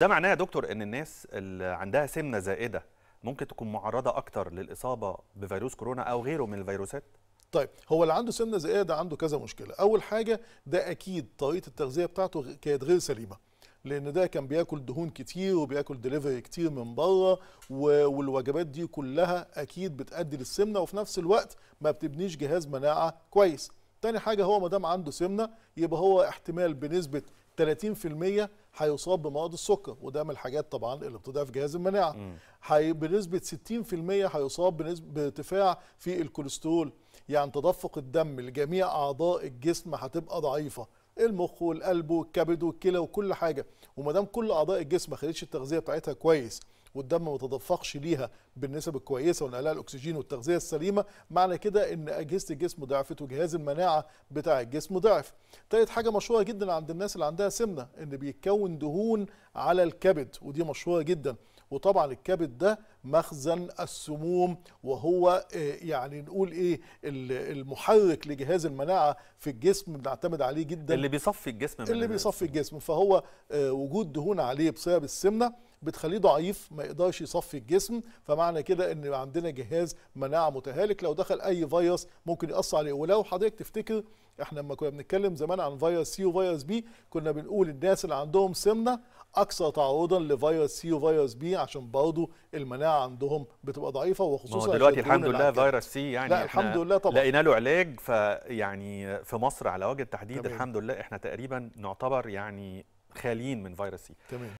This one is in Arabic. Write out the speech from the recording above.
ده معناه يا دكتور ان الناس اللي عندها سمنه زائده ممكن تكون معرضه اكتر للاصابه بفيروس كورونا او غيره من الفيروسات طيب هو اللي عنده سمنه زائده عنده كذا مشكله اول حاجه ده اكيد طريقه التغذيه بتاعته كانت غير سليمه لان ده كان بياكل دهون كتير وبياكل دليفري كتير من بره والوجبات دي كلها اكيد بتؤدي للسمنه وفي نفس الوقت ما بتبنيش جهاز مناعه كويس تاني حاجه هو ما دام عنده سمنه يبقى هو احتمال بنسبه 30% هيصاب بمواد السكر وده من الحاجات طبعا اللي بتضعف جهاز المناعه حي... بنسبه 60% هيصاب بنسبه بارتفاع في الكوليسترول يعني تدفق الدم لجميع اعضاء الجسم هتبقى ضعيفه المخ والقلب والكبد والكلى وكل حاجه وما دام كل اعضاء الجسم ما خدتش التغذيه بتاعتها كويس والدم ما تدفقش ليها بالنسب الكويسه ونقلها الاكسجين والتغذيه السليمه معنى كده ان اجهزه الجسم ضعفت وجهاز المناعه بتاع الجسم ضعف. تالت حاجه مشهوره جدا عند الناس اللي عندها سمنه ان بيتكون دهون على الكبد ودي مشهوره جدا وطبعا الكبد ده مخزن السموم وهو آه، يعني نقول ايه المحرك لجهاز المناعه في الجسم بنعتمد عليه جدا اللي بيصفي الجسم اللي بيصفي الجسم فهو آه، وجود دهون عليه بسبب السمنه بتخليه ضعيف ما يقدرش يصفي الجسم فمعنى كده ان عندنا جهاز مناعه متهالك لو دخل اي فيروس ممكن ياثر عليه ولو حضرتك تفتكر احنا لما كنا بنتكلم زمان عن فيروس سي وفيروس بي كنا بنقول الناس اللي عندهم سمنه اقصى تعرضا لفيروس سي وفيروس بي عشان برضه المناعه عندهم بتبقى ضعيفه وخصوصا دلوقتي الحمد لله فيروس سي يعني لا الحمد لله طبعا لقينا له علاج فيعني في مصر على وجه التحديد تمام. الحمد لله احنا تقريبا نعتبر يعني خاليين من فيروس سي تمام.